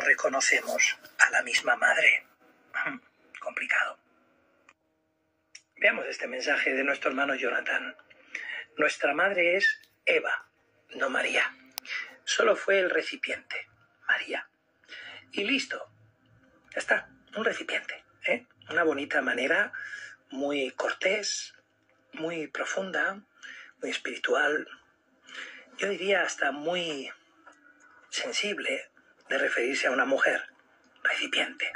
reconocemos a la misma madre. Complicado. Veamos este mensaje de nuestro hermano Jonathan. Nuestra madre es Eva, no María. Solo fue el recipiente, María. Y listo. Ya está, un recipiente. ¿eh? Una bonita manera, muy cortés, muy profunda, muy espiritual. Yo diría hasta muy sensible de referirse a una mujer recipiente.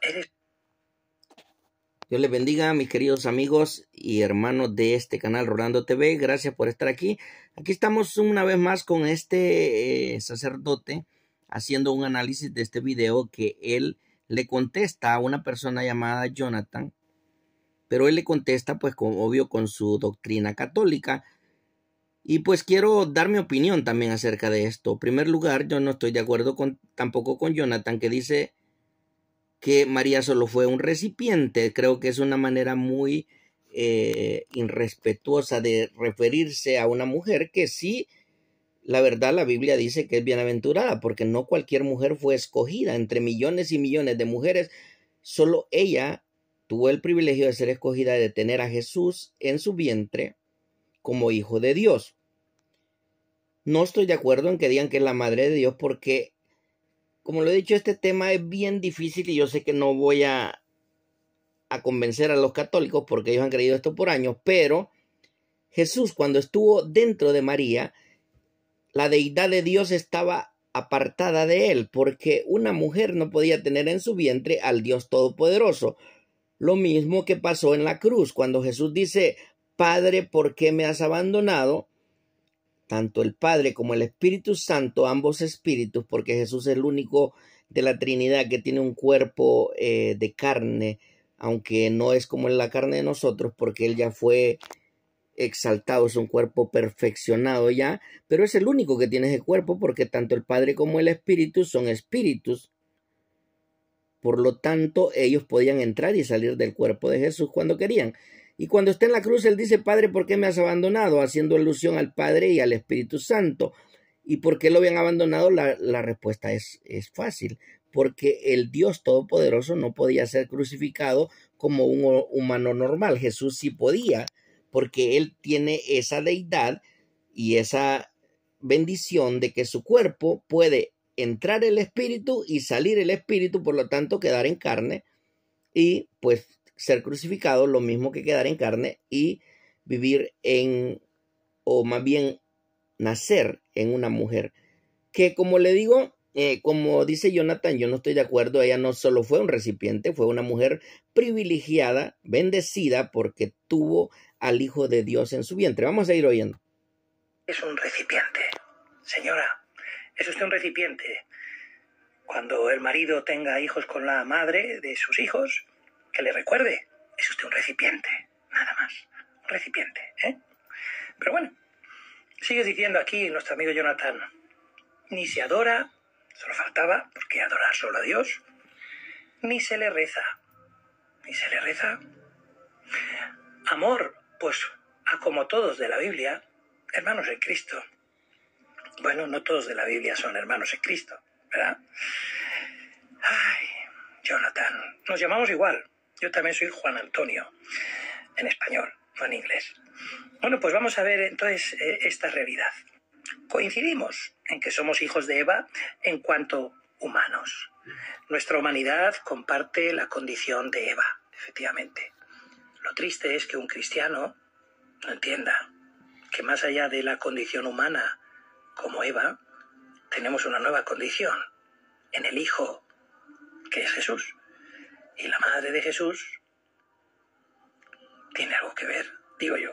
Eres... Dios les bendiga, mis queridos amigos y hermanos de este canal Rolando TV. Gracias por estar aquí. Aquí estamos una vez más con este eh, sacerdote haciendo un análisis de este video que él le contesta a una persona llamada Jonathan, pero él le contesta, pues, con, obvio, con su doctrina católica, y pues quiero dar mi opinión también acerca de esto. En primer lugar, yo no estoy de acuerdo con, tampoco con Jonathan que dice que María solo fue un recipiente. Creo que es una manera muy eh, irrespetuosa de referirse a una mujer que sí, la verdad la Biblia dice que es bienaventurada, porque no cualquier mujer fue escogida. Entre millones y millones de mujeres, solo ella tuvo el privilegio de ser escogida, de tener a Jesús en su vientre como hijo de Dios. No estoy de acuerdo en que digan que es la madre de Dios porque, como lo he dicho, este tema es bien difícil y yo sé que no voy a, a convencer a los católicos porque ellos han creído esto por años, pero Jesús cuando estuvo dentro de María, la deidad de Dios estaba apartada de él, porque una mujer no podía tener en su vientre al Dios Todopoderoso. Lo mismo que pasó en la cruz, cuando Jesús dice, Padre, ¿por qué me has abandonado? tanto el Padre como el Espíritu Santo, ambos espíritus, porque Jesús es el único de la Trinidad que tiene un cuerpo eh, de carne, aunque no es como la carne de nosotros, porque Él ya fue exaltado, es un cuerpo perfeccionado ya, pero es el único que tiene ese cuerpo, porque tanto el Padre como el Espíritu son espíritus. Por lo tanto, ellos podían entrar y salir del cuerpo de Jesús cuando querían. Y cuando está en la cruz, él dice, Padre, ¿por qué me has abandonado? Haciendo alusión al Padre y al Espíritu Santo. ¿Y por qué lo habían abandonado? La, la respuesta es, es fácil, porque el Dios Todopoderoso no podía ser crucificado como un humano normal. Jesús sí podía, porque él tiene esa deidad y esa bendición de que su cuerpo puede entrar el espíritu y salir el espíritu, por lo tanto quedar en carne y pues ser crucificado, lo mismo que quedar en carne y vivir en, o más bien nacer en una mujer. Que como le digo, eh, como dice Jonathan, yo no estoy de acuerdo, ella no solo fue un recipiente, fue una mujer privilegiada, bendecida, porque tuvo al Hijo de Dios en su vientre. Vamos a ir oyendo. Es un recipiente, señora, es usted un recipiente. Cuando el marido tenga hijos con la madre de sus hijos, que le recuerde, es usted un recipiente, nada más. Un recipiente, ¿eh? Pero bueno, sigue diciendo aquí nuestro amigo Jonathan, ni se adora, solo faltaba, porque adorar solo a Dios, ni se le reza, ni se le reza. Amor, pues, a como todos de la Biblia, hermanos en Cristo. Bueno, no todos de la Biblia son hermanos en Cristo, ¿verdad? Ay, Jonathan, nos llamamos igual, yo también soy Juan Antonio, en español, no en inglés. Bueno, pues vamos a ver entonces eh, esta realidad. Coincidimos en que somos hijos de Eva en cuanto humanos. Nuestra humanidad comparte la condición de Eva, efectivamente. Lo triste es que un cristiano no entienda que más allá de la condición humana como Eva, tenemos una nueva condición en el Hijo, que es Jesús y la madre de Jesús tiene algo que ver, digo yo.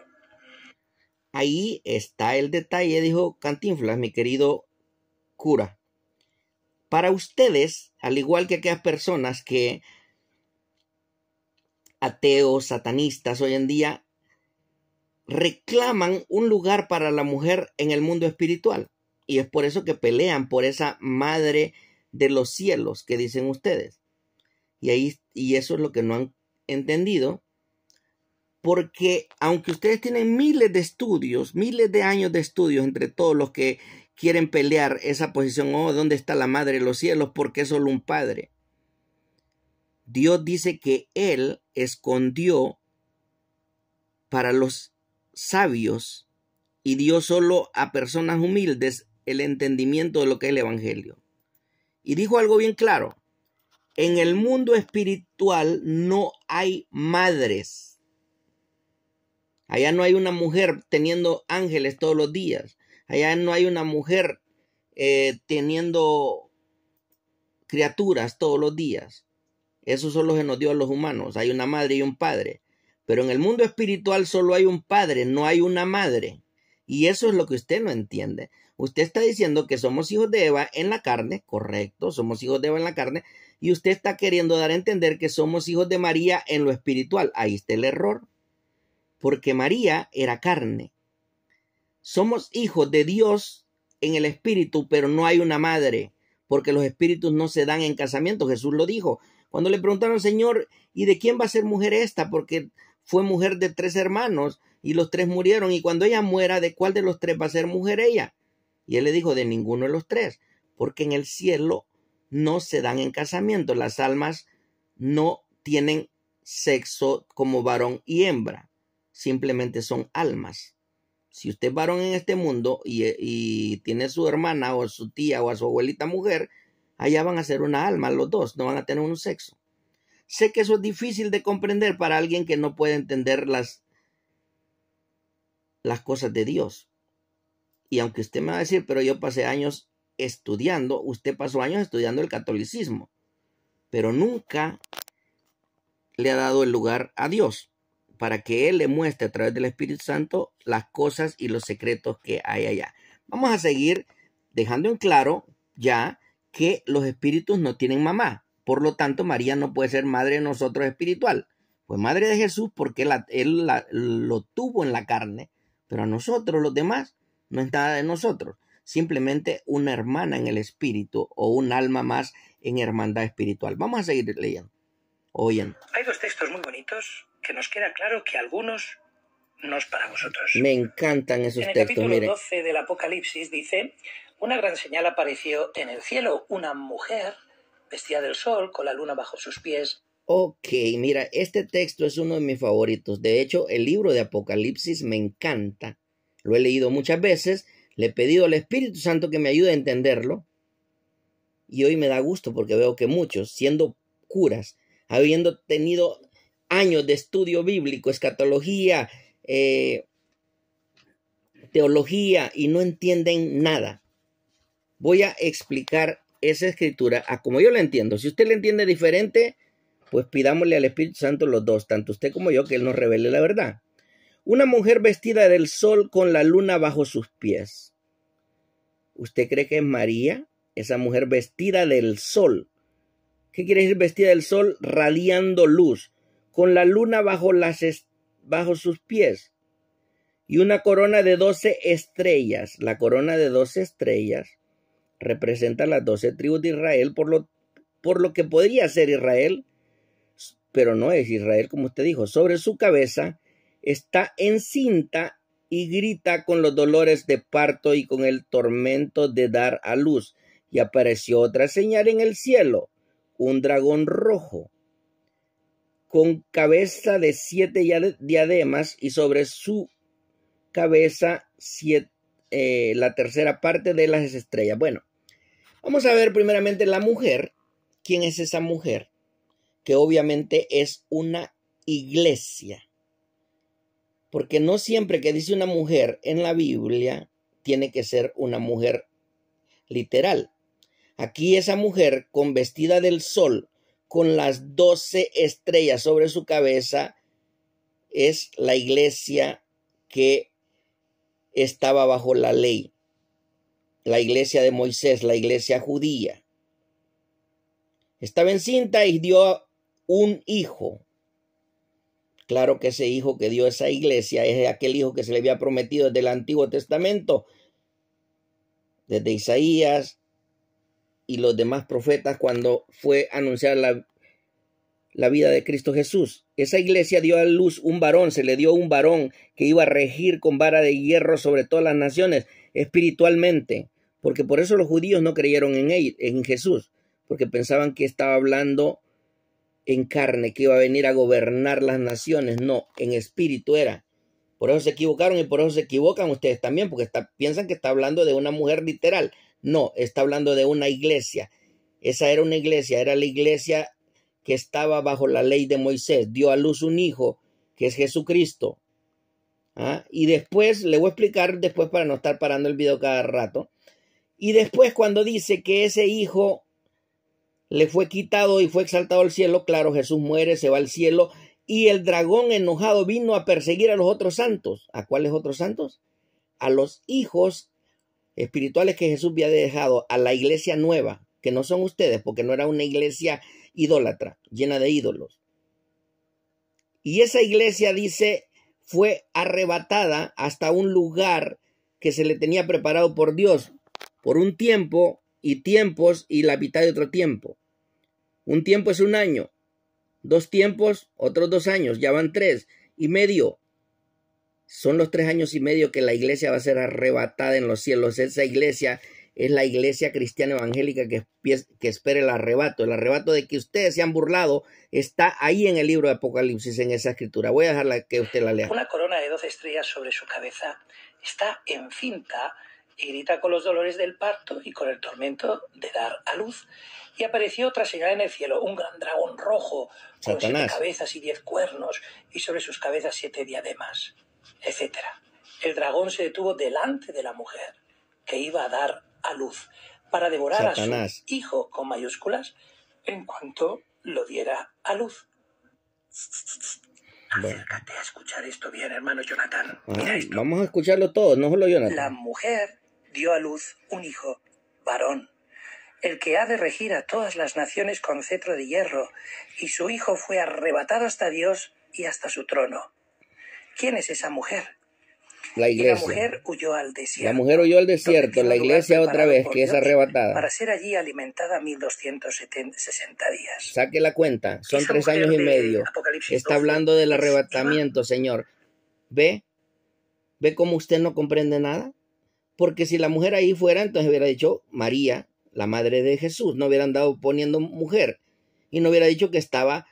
Ahí está el detalle, dijo Cantinflas, mi querido cura. Para ustedes, al igual que aquellas personas que ateos, satanistas hoy en día, reclaman un lugar para la mujer en el mundo espiritual. Y es por eso que pelean por esa madre de los cielos que dicen ustedes. Y ahí y eso es lo que no han entendido, porque aunque ustedes tienen miles de estudios, miles de años de estudios entre todos los que quieren pelear esa posición, oh, ¿dónde está la madre de los cielos? porque es solo un padre? Dios dice que Él escondió para los sabios y dio solo a personas humildes el entendimiento de lo que es el Evangelio. Y dijo algo bien claro, en el mundo espiritual no hay madres. Allá no hay una mujer teniendo ángeles todos los días. Allá no hay una mujer eh, teniendo criaturas todos los días. Eso solo se nos dio a los humanos. Hay una madre y un padre. Pero en el mundo espiritual solo hay un padre, no hay una madre. Y eso es lo que usted no entiende. Usted está diciendo que somos hijos de Eva en la carne, correcto, somos hijos de Eva en la carne, y usted está queriendo dar a entender que somos hijos de María en lo espiritual. Ahí está el error, porque María era carne. Somos hijos de Dios en el espíritu, pero no hay una madre, porque los espíritus no se dan en casamiento. Jesús lo dijo. Cuando le preguntaron al Señor, ¿y de quién va a ser mujer esta? Porque fue mujer de tres hermanos y los tres murieron. Y cuando ella muera, ¿de cuál de los tres va a ser mujer ella? Y él le dijo, de ninguno de los tres, porque en el cielo no se dan en casamiento. Las almas no tienen sexo como varón y hembra. Simplemente son almas. Si usted es varón en este mundo y, tiene su hermana o su tía o a su abuelita mujer, allá van a ser una alma los dos, no van a tener un sexo. Sé que eso es difícil de comprender para alguien que no puede entender las, las cosas de Dios. Y aunque usted me va a decir, pero yo pasé años estudiando, usted pasó años estudiando el catolicismo, pero nunca le ha dado el lugar a Dios para que Él le muestre a través del Espíritu Santo las cosas y los secretos que hay allá. Vamos a seguir dejando en claro ya que los espíritus no tienen mamá. Por lo tanto, María no puede ser madre de nosotros espiritual. Fue pues madre de Jesús porque Él lo tuvo en la carne, pero a nosotros, los demás, no es nada de nosotros simplemente una hermana en el espíritu o un alma más en hermandad espiritual. Vamos a seguir leyendo. Oyen. Hay dos textos muy bonitos que nos queda claro que algunos no es para vosotros. Me encantan esos textos. En el capítulo 12 del Apocalipsis dice, una gran señal apareció en el cielo, una mujer vestida del sol, con la luna bajo sus pies. Ok, mira, este texto es uno de mis favoritos. De hecho, el libro de Apocalipsis me encanta. Lo he leído muchas veces le he pedido al Espíritu Santo que me ayude a entenderlo. Y hoy me da gusto porque veo que muchos, siendo curas, habiendo tenido años de estudio bíblico, escatología, eh, teología, y no entienden nada. Voy a explicar esa escritura a como yo la entiendo. Si usted la entiende diferente, pues pidámosle al Espíritu Santo los dos, tanto usted como yo, que Él nos revele la verdad. Una mujer vestida del sol con la luna bajo sus pies. ¿Usted cree que es María? Esa mujer vestida del sol. ¿Qué quiere decir vestida del sol? Radiando luz, con la luna bajo, las bajo sus pies. Y una corona de doce estrellas. La corona de doce estrellas representa las doce tribus de Israel, por lo, por lo que podría ser Israel, pero no es Israel como usted dijo. Sobre su cabeza está encinta y grita con los dolores de parto y con el tormento de dar a luz. Y apareció otra señal en el cielo, un dragón rojo, con cabeza de siete diademas y sobre su cabeza eh, la tercera parte de las estrellas. Bueno, vamos a ver primeramente la mujer. ¿Quién es esa mujer? Que obviamente es una iglesia porque no siempre que dice una mujer en la Biblia tiene que ser una mujer literal. Aquí esa mujer con vestida del sol, con las doce estrellas sobre su cabeza, es la iglesia que estaba bajo la ley, la iglesia de Moisés, la iglesia judía. Estaba encinta y dio un hijo Claro que ese hijo que dio esa iglesia es aquel hijo que se le había prometido desde el Antiguo Testamento, desde Isaías y los demás profetas cuando fue anunciada la, la vida de Cristo Jesús. Esa iglesia dio a luz un varón, se le dio un varón que iba a regir con vara de hierro sobre todas las naciones espiritualmente, porque por eso los judíos no creyeron en él, en Jesús, porque pensaban que estaba hablando en carne que iba a venir a gobernar las naciones, no, en espíritu era. Por eso se equivocaron y por eso se equivocan ustedes también, porque piensan que está hablando de una mujer literal. No, está hablando de una iglesia. Esa era una iglesia, era la iglesia que estaba bajo la ley de Moisés. Dio a luz un hijo, que es Jesucristo. ¿Ah? Y después, le voy a explicar después para no estar parando el video cada rato. Y después cuando dice que ese hijo le fue quitado y fue exaltado al cielo. Claro, Jesús muere, se va al cielo. Y el dragón enojado vino a perseguir a los otros santos. ¿A cuáles otros santos? A los hijos espirituales que Jesús había dejado, a la iglesia nueva, que no son ustedes, porque no era una iglesia idólatra, llena de ídolos. Y esa iglesia, dice, fue arrebatada hasta un lugar que se le tenía preparado por Dios, por un tiempo y tiempos y la mitad de otro tiempo. Un tiempo es un año, dos tiempos, otros dos años, ya van tres y medio. Son los tres años y medio que la iglesia va a ser arrebatada en los cielos. Esa iglesia es la iglesia cristiana evangélica que, que espera el arrebato. El arrebato de que ustedes se han burlado está ahí en el libro de Apocalipsis, en esa escritura. Voy a dejarla que usted la lea. Una corona de doce estrellas sobre su cabeza está encinta y grita con los dolores del parto y con el tormento de dar a luz y apareció otra señal en el cielo, un gran dragón rojo, con siete cabezas y diez cuernos, y sobre sus cabezas siete diademas, etc. El dragón se detuvo delante de la mujer, que iba a dar a luz, para devorar a su hijo con mayúsculas en cuanto lo diera a luz. Acércate a escuchar esto bien, hermano Jonathan. Ah, vamos a escucharlo todo, no solo Jonathan. La mujer dio a luz un hijo varón el que ha de regir a todas las naciones con cetro de hierro, y su hijo fue arrebatado hasta Dios y hasta su trono. ¿Quién es esa mujer? La iglesia. la mujer huyó al desierto. La mujer huyó al desierto, la iglesia otra vez, que es arrebatada. Para ser allí alimentada 1260 días. Saque la cuenta, son tres años y medio. Está hablando del arrebatamiento, Señor. ¿Ve? ¿Ve cómo usted no comprende nada? Porque si la mujer ahí fuera, entonces hubiera dicho María, la madre de Jesús, no hubiera andado poniendo mujer y no hubiera dicho que estaba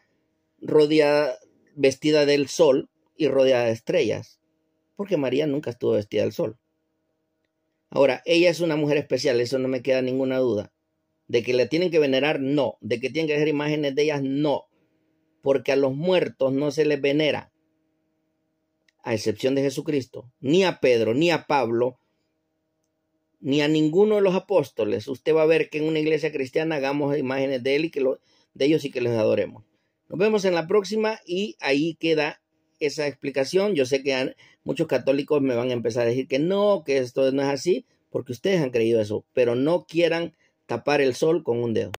rodeada, vestida del sol y rodeada de estrellas, porque María nunca estuvo vestida del sol. Ahora, ella es una mujer especial, eso no me queda ninguna duda. De que la tienen que venerar, no. De que tienen que hacer imágenes de ellas, no. Porque a los muertos no se les venera. A excepción de Jesucristo. Ni a Pedro, ni a Pablo, ni a ninguno de los apóstoles, usted va a ver que en una iglesia cristiana hagamos imágenes de él y que de ellos y que les adoremos. Nos vemos en la próxima y ahí queda esa explicación. Yo sé que muchos católicos me van a empezar a decir que no, que esto no es así, porque ustedes han creído eso, pero no quieran tapar el sol con un dedo.